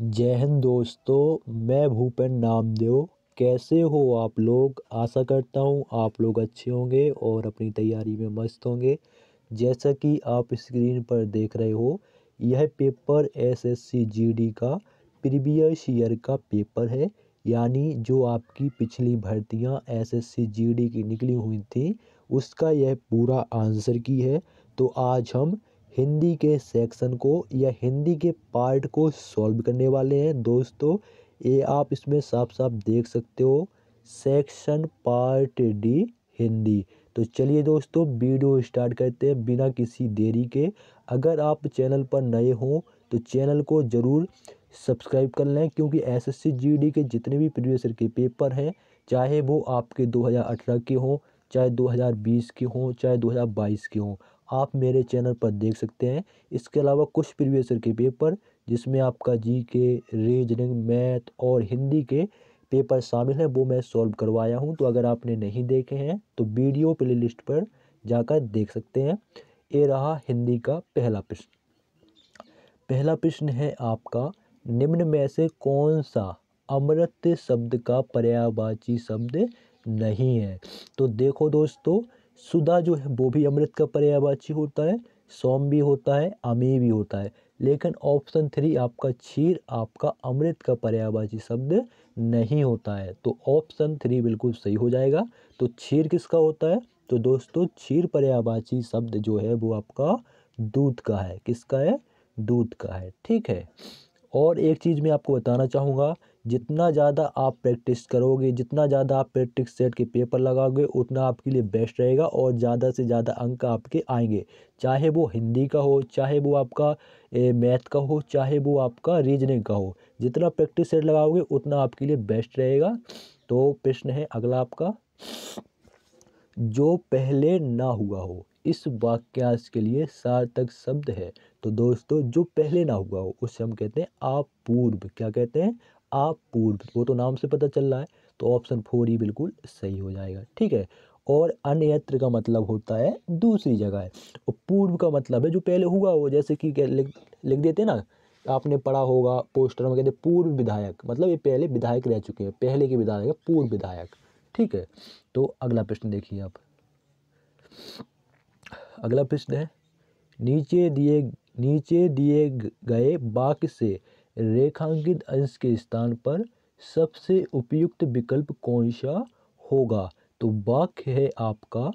जय हिंद दोस्तों मैं भूपेन नामदेव कैसे हो आप लोग आशा करता हूँ आप लोग अच्छे होंगे और अपनी तैयारी में मस्त होंगे जैसा कि आप स्क्रीन पर देख रहे हो यह पेपर एसएससी जीडी का प्रीवियस ईयर का पेपर है यानी जो आपकी पिछली भर्तियाँ एसएससी जीडी की निकली हुई थी उसका यह पूरा आंसर की है तो आज हम हिंदी के सेक्शन को या हिंदी के पार्ट को सॉल्व करने वाले हैं दोस्तों ये आप इसमें साफ साफ देख सकते हो सेक्शन पार्ट डी हिंदी तो चलिए दोस्तों वीडियो स्टार्ट करते हैं बिना किसी देरी के अगर आप चैनल पर नए हों तो चैनल को ज़रूर सब्सक्राइब कर लें क्योंकि एसएससी जीडी के जितने भी प्रीवियस के पेपर हैं चाहे वो आपके 2018 के हों चाहे 2020 के हों चाहे 2022 के हों आप मेरे चैनल पर देख सकते हैं इसके अलावा कुछ प्रिवियसर के पेपर जिसमें आपका जी के रीजनिंग मैथ और हिंदी के पेपर शामिल हैं वो मैं सॉल्व करवाया हूँ तो अगर आपने नहीं देखे हैं तो वीडियो प्ले पर जाकर देख सकते हैं ये रहा हिंदी का पहला प्रश्न पहला प्रश्न है आपका निम्न में से कौन सा अमृत शब्द का पर्यावाची शब्द नहीं है तो देखो दोस्तों सुधा जो है वो भी अमृत का पर्यायवाची होता है सोम भी होता है अमी भी होता है लेकिन ऑप्शन थ्री आपका क्षीर आपका अमृत का पर्यायवाची शब्द नहीं होता है तो ऑप्शन थ्री बिल्कुल सही हो जाएगा तो क्षीर किसका होता है तो दोस्तों क्षीर पर्यायवाची शब्द जो है वो आपका दूध का है किसका है दूध का है ठीक है और एक चीज़ मैं आपको बताना चाहूँगा जितना ज़्यादा आप प्रैक्टिस करोगे जितना ज़्यादा आप प्रैक्टिस सेट के पेपर लगाओगे उतना आपके लिए बेस्ट रहेगा और ज़्यादा से ज़्यादा अंक आपके आएंगे चाहे वो हिंदी का हो चाहे वो आपका मैथ का हो चाहे वो आपका रीजनिंग का हो जितना प्रैक्टिस सेट लगाओगे उतना आपके लिए बेस्ट रहेगा तो प्रश्न है अगला आपका जो पहले ना हुआ हो इस वाक्यांश के लिए सार्थक शब्द है तो दोस्तों जो पहले ना हुआ हो उससे हम कहते हैं आप पूर्व क्या कहते हैं अपूर्व वो तो नाम से पता चल रहा है तो ऑप्शन फोर ही बिल्कुल सही हो जाएगा ठीक है और अन्यत्र का मतलब होता है दूसरी जगह है और पूर्व का मतलब है जो पहले हुआ हो जैसे कि लिख लिख देते ना आपने पढ़ा होगा पोस्टर में कहते पूर्व विधायक मतलब ये पहले विधायक रह चुके हैं पहले के विधायक है पूर्व विधायक ठीक है तो अगला प्रश्न देखिए आप अगला प्रश्न है नीचे दिए नीचे दिए गए वाक्य से रेखांकित अंश के स्थान पर सबसे उपयुक्त विकल्प कौन सा होगा तो वाक्य है आपका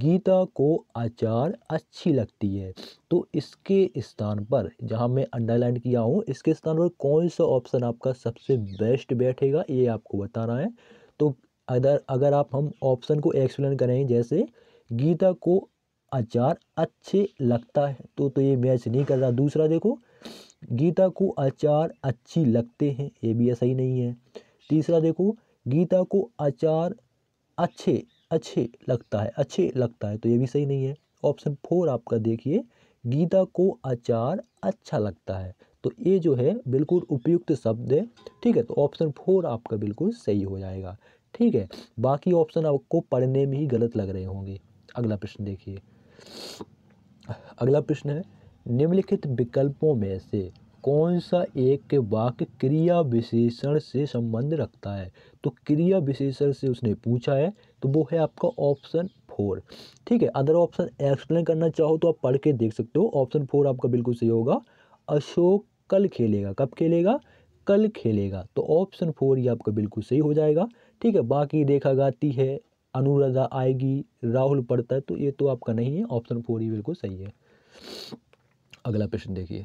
गीता को आचार अच्छी लगती है तो इसके स्थान पर जहाँ मैं अंडरलाइन किया हूँ इसके स्थान पर कौन सा ऑप्शन आपका सबसे बेस्ट बैठेगा ये आपको बताना है तो अगर अगर आप हम ऑप्शन को एक्सप्लेन करें जैसे गीता को आचार अच्छे लगता है तो तो ये मैच नहीं कर रहा दूसरा देखो गीता को आचार अच्छी लगते हैं ये भी सही नहीं है तीसरा देखो गीता को आचार अच्छे अच्छे लगता है अच्छे लगता है तो ये भी सही नहीं है ऑप्शन फोर आपका देखिए गीता को आचार अच्छा लगता है तो ये जो है बिल्कुल उपयुक्त शब्द है ठीक है तो ऑप्शन फोर आपका बिल्कुल सही हो जाएगा ठीक है बाकी ऑप्शन आपको पढ़ने में ही गलत लग रहे होंगे अगला प्रश्न देखिए अगला प्रश्न है निम्नलिखित विकल्पों में से कौन सा एक वाक्य क्रिया विशेषण से संबंध रखता है तो क्रिया विशेषण से उसने पूछा है तो वो है आपका ऑप्शन फोर ठीक है अदर ऑप्शन एक्सप्लेन करना चाहो तो आप पढ़ के देख सकते हो ऑप्शन फोर आपका बिल्कुल सही होगा अशोक कल खेलेगा कब खेलेगा कल खेलेगा तो ऑप्शन फोर ये आपका बिल्कुल सही हो जाएगा ठीक है बाकी रेखा गाती है अनुराधा आएगी राहुल पढ़ता है तो ये तो आपका नहीं है ऑप्शन फोर ही बिल्कुल सही है अगला प्रश्न देखिए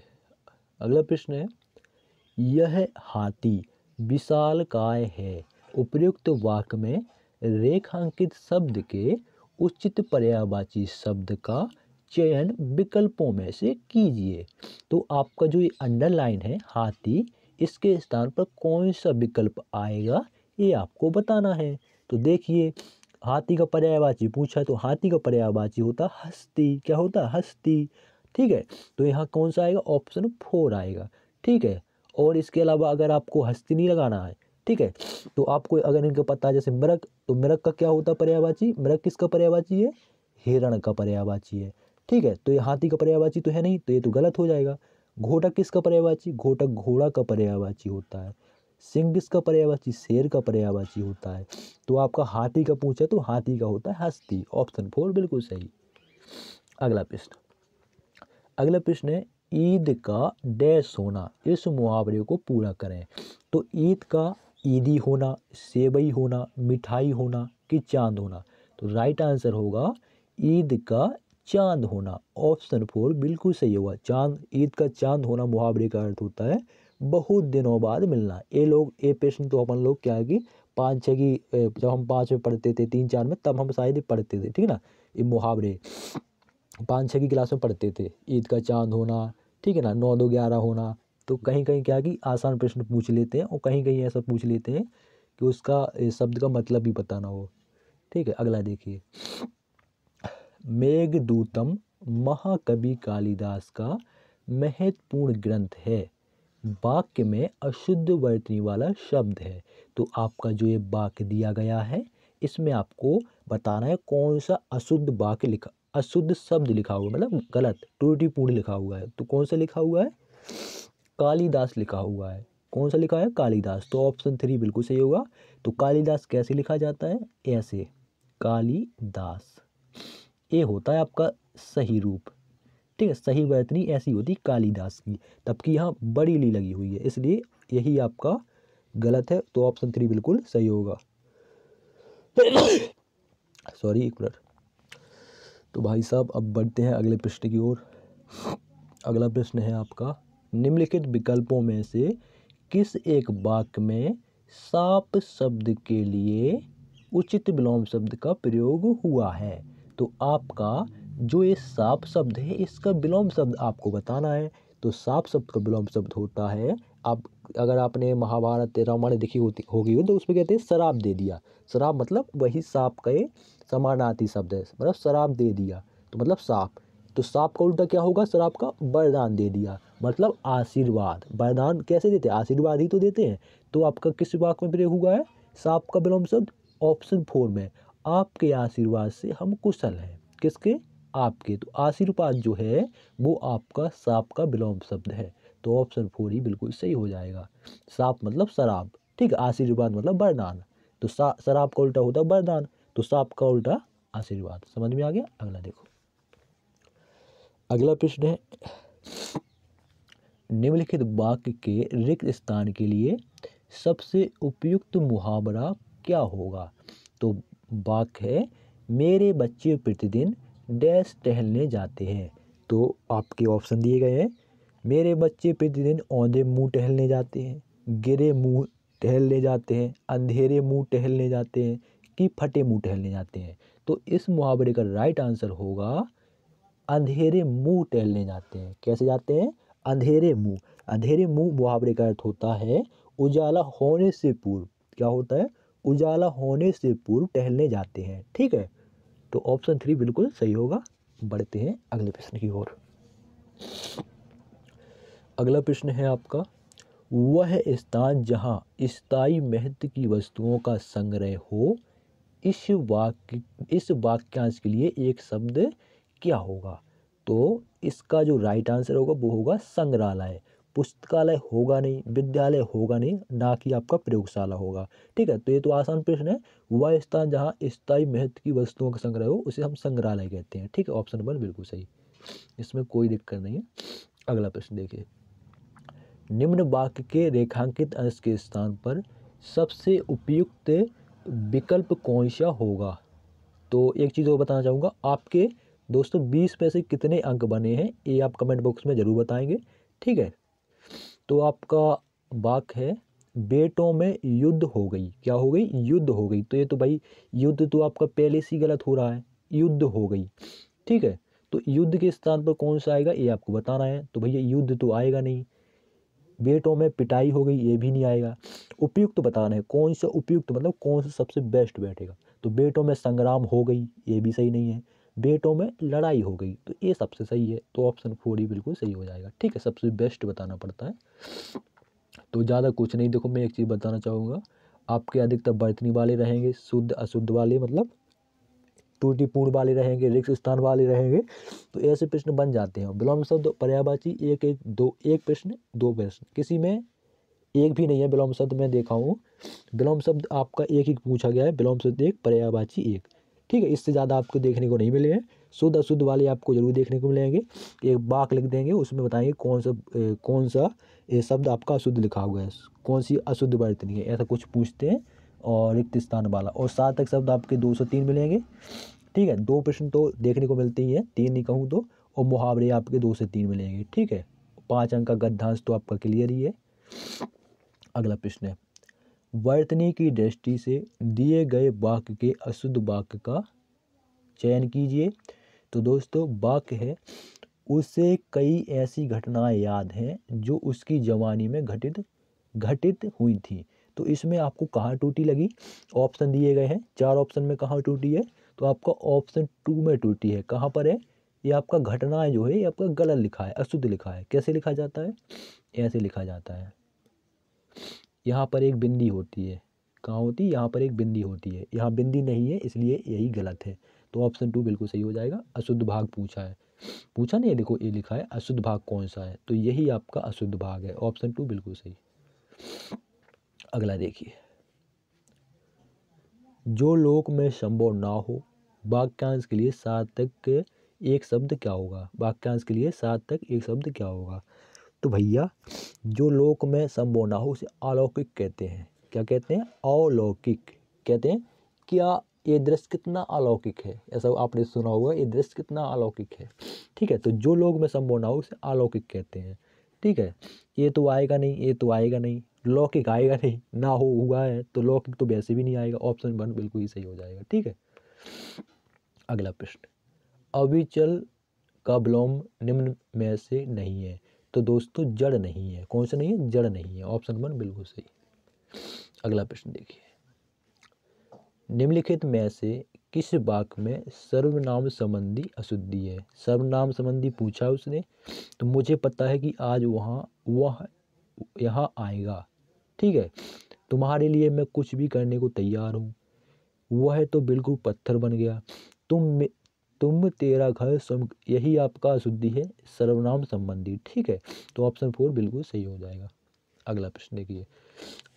अगला प्रश्न है यह हाथी विशाल काय है उपयुक्त वाक में रेखांकित शब्द के उचित पर्यावाची शब्द का चयन विकल्पों में से कीजिए तो आपका जो ये अंडरलाइन है हाथी इसके स्थान पर कौन सा विकल्प आएगा ये आपको बताना है तो देखिए हाथी का पर्यायवाची पूछा तो हाथी का पर्यायवाची होता हस्ती क्या होता हस्ती ठीक है तो यहाँ कौन सा आएगा ऑप्शन फोर आएगा ठीक है और इसके अलावा अगर आपको हस्ती नहीं लगाना है ठीक है तो आपको अगर इनको पता है जैसे मृग तो मृग का क्या होता है पर्यावाची मृग किसका पर्यावाची है हिरण का पर्यावाची है ठीक है तो ये हाथी का पर्यावाची तो है नहीं तो ये तो गलत हो जाएगा घोटक किसका पर्यावाची घोटक घोड़ा का पर्यावाची होता है सिंह किसका पर्यावाची शेर का पर्यावाची होता है तो आपका हाथी का पूछा तो हाथी का होता है हस्ती ऑप्शन फोर बिल्कुल सही अगला प्रश्न अगला प्रश्न है ईद का डैश होना इस मुहावरे को पूरा करें तो ईद का ईदी होना सेवई होना मिठाई होना कि चांद होना तो राइट आंसर होगा ईद का चांद होना ऑप्शन फोर बिल्कुल सही होगा चांद ईद का चांद होना मुहावरे का अर्थ होता है बहुत दिनों बाद मिलना ये लोग ये प्रश्न तो अपन लोग क्या है कि पाँच छः की जब हम पाँच में पढ़ते थे तीन चार में तब हम शायद पढ़ते थे ठीक है ना ये मुहावरे पाँच छः की क्लास में पढ़ते थे ईद का चाँद होना ठीक है ना नौ दो ग्यारह होना तो कहीं कहीं क्या कि आसान प्रश्न पूछ लेते हैं और कहीं कहीं ऐसा पूछ लेते हैं कि उसका शब्द का मतलब भी पता ना हो ठीक है अगला देखिए मेघदूतम महाकवि कालिदास का महत्वपूर्ण ग्रंथ है वाक्य में अशुद्ध वर्तनी वाला शब्द है तो आपका जो ये वाक्य दिया गया है इसमें आपको बताना है कौन सा अशुद्ध वाक्य लिखा अशुद्ध शब्द लिखा हुआ मतलब गलत त्रुटिपूर्ण लिखा हुआ है तो कौन सा लिखा हुआ है कालीदास लिखा हुआ है कौन सा लिखा है कालीदास तो ऑप्शन थ्री बिल्कुल सही होगा तो कालीदास कैसे लिखा जाता है ऐसे कालीदास ये होता है आपका सही रूप ठीक है सही वर्तनी ऐसी होती कालीदास की तबकि यहाँ बड़ी ली लगी हुई है इसलिए यही आपका गलत है तो ऑप्शन थ्री बिल्कुल सही होगा सॉरी एक मिनट तो भाई साहब अब बढ़ते हैं अगले प्रश्न की ओर अगला प्रश्न है आपका निम्नलिखित विकल्पों में से किस एक वाक्य में साप शब्द के लिए उचित विलोम शब्द का प्रयोग हुआ है तो आपका जो ये साप शब्द है इसका विलोम शब्द आपको बताना है तो साप शब्द का विलोम शब्द होता है आप अगर आपने महाभारत रामायण देखी होती होगी तो उसमें कहते हैं शराब दे दिया शराब मतलब वही साप का समानाती शब्द है मतलब शराब दे दिया तो मतलब साप तो साप का उल्टा क्या होगा शराब का वरदान दे दिया मतलब आशीर्वाद वरदान कैसे देते हैं आशीर्वाद ही तो देते हैं तो आपका किस वाक में प्रयोग हुआ है साप का विलोम शब्द ऑप्शन फोर में आपके आशीर्वाद से हम कुशल हैं किसके आपके तो आशीर्वाद जो है वो आपका साप का विलोम शब्द है तो ऑप्शन फोर ही बिल्कुल सही हो जाएगा साप मतलब शराब ठीक आशीर्वाद मतलब वरदान तो शराब का उल्टा होता है वरदान तो सांप का उल्टा आशीर्वाद समझ में आ गया अगला देखो अगला प्रश्न है निम्नलिखित वाक्य के रिक्त स्थान के लिए सबसे उपयुक्त मुहावरा क्या होगा तो वाक्य है मेरे बच्चे प्रतिदिन डैश टहलने जाते हैं तो आपके ऑप्शन दिए गए हैं मेरे बच्चे प्रतिदिन औंधे मुंह टहलने जाते हैं गिरे मुंह टहलने जाते हैं अंधेरे मुंह टहलने जाते हैं कि फटे मुँह टहलने जाते हैं तो इस मुहावरे का राइट आंसर होगा अंधेरे मुँह टहलने जाते हैं कैसे जाते हैं अंधेरे मुँह अंधेरे मुँह मुहावरे का अर्थ होता है उजाला होने से पूर्व क्या होता है उजाला होने से पूर्व टहलने जाते हैं ठीक है तो ऑप्शन थ्री बिल्कुल सही होगा बढ़ते हैं अगले प्रश्न की ओर अगला प्रश्न है आपका वह स्थान जहाँ स्थाई महत्व की वस्तुओं का संग्रह हो इस वाक्य इस वाक्यांश के लिए एक शब्द क्या होगा तो इसका जो राइट आंसर होगा वो होगा संग्रहालय पुस्तकालय होगा नहीं विद्यालय होगा नहीं ना कि आपका प्रयोगशाला होगा ठीक है तो ये तो आसान प्रश्न है वह स्थान जहाँ स्थायी महत्व की वस्तुओं का संग्रह हो उसे हम संग्रहालय कहते हैं ठीक है ऑप्शन वन बिल्कुल सही इसमें कोई दिक्कत नहीं है अगला प्रश्न देखिए निम्न वाक्य के रेखांकित अंश के स्थान पर सबसे उपयुक्त विकल्प कौन सा होगा तो एक चीज़ और बताना चाहूँगा आपके दोस्तों बीस में से कितने अंक बने हैं ये आप कमेंट बॉक्स में ज़रूर बताएंगे ठीक है तो आपका वाक है बेटों में युद्ध हो गई क्या हो गई युद्ध हो गई तो ये तो भाई युद्ध तो आपका पहले से ही गलत हो रहा है युद्ध हो गई ठीक है तो युद्ध के स्थान पर कौन सा आएगा ये आपको बताना है तो भैया युद्ध तो आएगा नहीं बेटों में पिटाई हो गई ये भी नहीं आएगा उपयुक्त बताना है कौन सा उपयुक्त मतलब कौन सा सबसे बेस्ट बैठेगा तो बेटों में संग्राम हो गई ये भी सही नहीं है बेटों में लड़ाई हो गई तो ये सबसे सही है तो ऑप्शन फोर ही बिल्कुल सही हो जाएगा ठीक है सबसे बेस्ट बताना पड़ता है तो ज़्यादा कुछ नहीं देखो मैं एक चीज़ बताना चाहूँगा आपके अधिकतर बर्तनी वाले रहेंगे शुद्ध अशुद्ध वाले मतलब त्रुटिपूर्ण वाले रहेंगे रिक्त स्थान वाले रहेंगे तो ऐसे प्रश्न बन जाते हैं विलोम शब्द पर्यावाची एक एक दो एक प्रश्न दो प्रश्न किसी में एक भी नहीं है विलोम शब्द मैं देखा हूँ विलोम शब्द आपका एक ही पूछा गया है विलोम शब्द एक पर्यावाची एक ठीक है इससे ज़्यादा आपको देखने को नहीं मिले हैं शुद्ध अशुद्ध वाले आपको जरूर देखने को मिलेंगे एक बाक लिख देंगे उसमें बताएंगे कौन सा कौन सा ये शब्द आपका अशुद्ध लिखा हुआ है कौन सी अशुद्ध वर्तनी है ऐसा कुछ पूछते हैं और रिक्त स्थान वाला और सार्थक शब्द आपके दो सौ तीन मिलेंगे ठीक है दो प्रश्न तो देखने को मिलते ही हैं तीन ही कहूँ तो और मुहावरे आपके दो से तीन मिलेंगे ठीक है पाँच अंक का गद्धांश तो आपका क्लियर ही है अगला प्रश्न है वर्तनी की दृष्टि से दिए गए वाक्य के अशुद्ध वाक्य का चयन कीजिए तो दोस्तों वाक्य है उसे कई ऐसी घटनाएं याद हैं जो उसकी जवानी में घटित घटित हुई थी तो इसमें आपको कहाँ टूटी लगी ऑप्शन दिए गए हैं चार ऑप्शन में कहाँ टूटी है तो आपका ऑप्शन टू में टूटी है कहाँ पर है ये आपका घटना जो है ये आपका गलत लिखा है अशुद्ध लिखा है कैसे लिखा जाता है ऐसे लिखा जाता है यहाँ पर एक बिंदी होती है कहाँ होती है यहाँ पर एक बिंदी होती है यहाँ बिंदी नहीं है इसलिए यही गलत है तो ऑप्शन टू बिल्कुल सही हो जाएगा अशुद्ध भाग पूछा है पूछा नहीं देखो ये लिखा है अशुद्ध भाग कौन सा है तो यही आपका अशुद्ध भाग है ऑप्शन टू बिल्कुल सही अगला देखिए जो लोक में संभव ना हो वाक्यांश के लिए सार्थक एक शब्द क्या होगा वाक्यांश के लिए सार्थक एक शब्द क्या होगा तो भैया जो लोक में संभव ना हो उसे अलौकिक कहते हैं क्या कहते हैं अलौकिक कहते हैं क्या ये दृश्य कितना अलौकिक है ऐसा आपने सुना होगा ये दृश्य कितना अलौकिक है ठीक है तो जो लोग में संभव ना हो उसे अलौकिक कहते हैं ठीक है ये तो आएगा नहीं ये तो आएगा नहीं लौकिक आएगा नहीं ना हो हुआ है तो लौकिक तो वैसे भी नहीं आएगा ऑप्शन वन बिल्कुल ही सही हो जाएगा ठीक है अगला प्रश्न अविचल का विलोम निम्न में से नहीं है तो दोस्तों जड़ नहीं है कौन सा नहीं है जड़ नहीं है ऑप्शन वन बिल्कुल सही अगला प्रश्न देखिए निम्नलिखित में से किस वाक में सर्वनाम संबंधी अशुद्धि है सर्वनाम संबंधी पूछा उसने तो मुझे पता है कि आज वहाँ वह यहाँ आएगा ठीक है तुम्हारे लिए मैं कुछ भी करने को तैयार हूँ वह तो बिल्कुल पत्थर बन गया तुम तुम तेरा घर सम यही आपका अशुद्धि है सर्वनाम संबंधी ठीक है तो ऑप्शन फोर बिल्कुल सही हो जाएगा अगला प्रश्न देखिए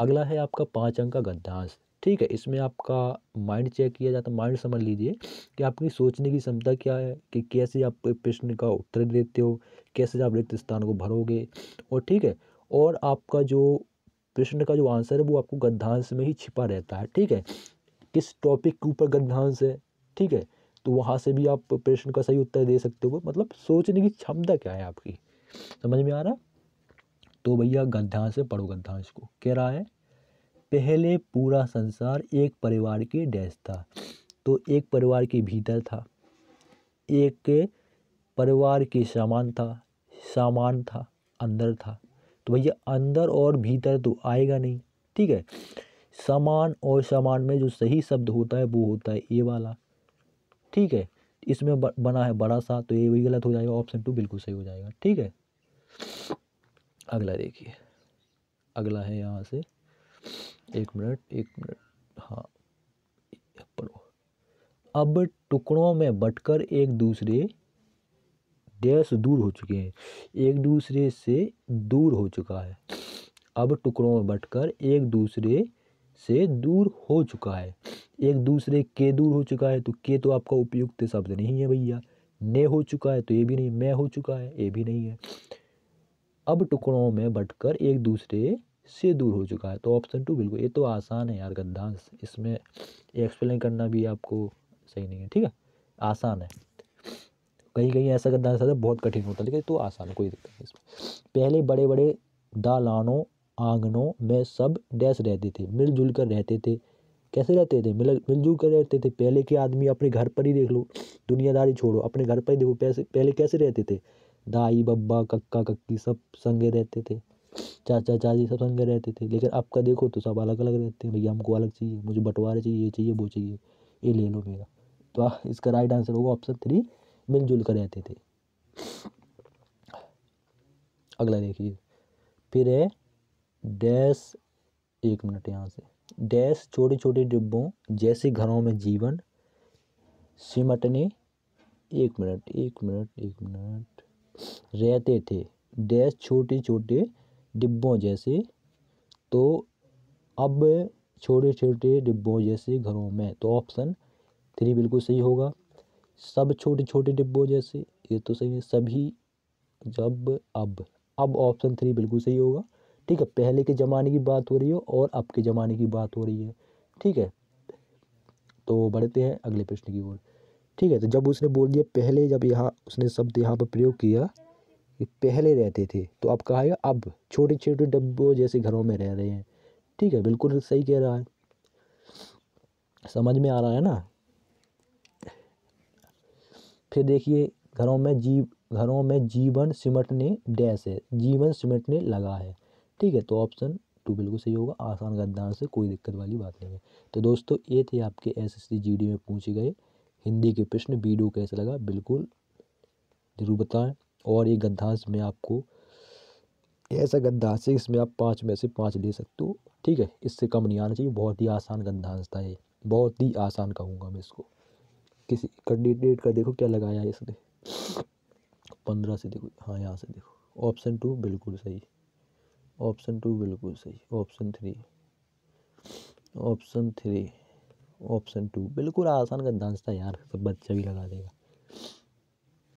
अगला है आपका पाँच अंक का गद्दाश ठीक है इसमें आपका माइंड चेक किया जाता है माइंड समझ लीजिए कि आपकी सोचने की क्षमता क्या है कि कैसे आप प्रश्न का उत्तर देते हो कैसे आप रिक्त स्थान को भरोगे और ठीक है और आपका जो प्रश्न का जो आंसर है वो आपको गद्यांश में ही छिपा रहता है ठीक है किस टॉपिक के ऊपर गद्यांश है ठीक है तो वहाँ से भी आप प्रश्न का सही उत्तर दे सकते हो मतलब सोचने की क्षमता क्या है आपकी समझ में आ रहा तो भैया गद्यांश है पढ़ो गद्यांश को कह रहा है पहले पूरा संसार एक परिवार के डैश था तो एक परिवार के भीतर था एक परिवार के सामान था सामान था अंदर था तो भैया अंदर और भीतर तो आएगा नहीं ठीक है समान और समान में जो सही शब्द होता है वो होता है ए वाला ठीक है इसमें बना है बड़ा सा तो ये भी गलत हो जाएगा ऑप्शन टू बिल्कुल सही हो जाएगा ठीक है अगला देखिए अगला है यहाँ से एक मिनट एक मिनट हाँ पढ़ो अब टुकड़ों में बटकर एक दूसरे देश दूर हो चुके हैं एक दूसरे से दूर हो चुका है अब टुकड़ों में बटकर एक दूसरे से दूर हो चुका है एक दूसरे के दूर हो चुका है तो के तो आपका उपयुक्त शब्द नहीं है भैया ने हो चुका है तो ये भी नहीं मैं हो चुका है ये भी नहीं है अब टुकड़ों में बटकर एक दूसरे से दूर हो चुका है तो ऑप्शन टू बिल्कुल ये तो आसान है यार गद्दांश इसमें एक्सप्लेन करना भी आपको सही नहीं है ठीक है आसान है कहीं कहीं ऐसा करना ऐसा बहुत कठिन होता है लेकिन तो आसान कोई दिक्कत नहीं इसमें पहले बड़े बड़े दालानों आंगनों में सब डैस रहते थे मिलजुल कर रहते थे कैसे रहते थे मिल मिलजुल कर रहते थे पहले के आदमी अपने घर पर ही देख लो दुनियादारी छोड़ो अपने घर पर ही देखो पैसे पहले कैसे रहते थे दाई बब्बा कक्का कक्की सब संगे रहते थे चाचा चाची सब संगे रहते थे लेकिन अब का देखो तो सब अलग अलग रहते हैं भैया हमको अलग चाहिए मुझे बंटवारा चाहिए ये चाहिए वो चाहिए ये ले लो मेरा तो इसका राइट आंसर होगा ऑप्शन थ्री मिलजुल कर रहते थे अगला देखिए फिर है डैश एक मिनट यहाँ से डैश छोटे छोटे डिब्बों जैसे घरों में जीवन सिमटने एक मिनट एक मिनट एक मिनट रहते थे डैश छोटे छोटे डिब्बों जैसे तो अब छोटे छोटे डिब्बों जैसे घरों में तो ऑप्शन थ्री बिल्कुल सही होगा सब छोटे छोटे डिब्बों जैसे ये तो सही है सभी जब अब अब ऑप्शन थ्री बिल्कुल सही होगा ठीक है पहले के ज़माने की बात हो रही है और अब के ज़माने की बात हो रही है ठीक है तो बढ़ते हैं अगले प्रश्न की ओर ठीक है तो जब उसने बोल दिया पहले जब यहाँ उसने शब्द यहाँ पर प्रयोग किया कि पहले रहते थे तो अब कहा गया अब छोटे छोटे डब्बों जैसे घरों में रह रहे हैं ठीक है बिल्कुल सही कह रहा है समझ में आ रहा है ना फिर देखिए घरों में जीव घरों में जीवन सिमटने डैश है जीवन सिमटने लगा है ठीक है तो ऑप्शन टू बिल्कुल सही होगा आसान गद्दार से कोई दिक्कत वाली बात नहीं है तो दोस्तों ये थे आपके एस एस में पूछे गए हिंदी के प्रश्न वीडियो कैसे लगा बिल्कुल ज़रूर बताएं और ये गद्दांश में आपको ऐसा गद्दांश है इसमें आप पाँच में से पाँच ले सकते हो ठीक है इससे कम नहीं आना चाहिए बहुत ही आसान गद्दांश था ये बहुत ही आसान कहूँगा मैं इसको किसी कैंडिडेट का देखो क्या लगाया है इसने पंद्रह से देखो हाँ यहाँ से देखो ऑप्शन टू बिल्कुल सही ऑप्शन टू बिल्कुल सही option three option three option two बिल्कुल आसान गंदाज था यार सब बच्चा भी लगा देगा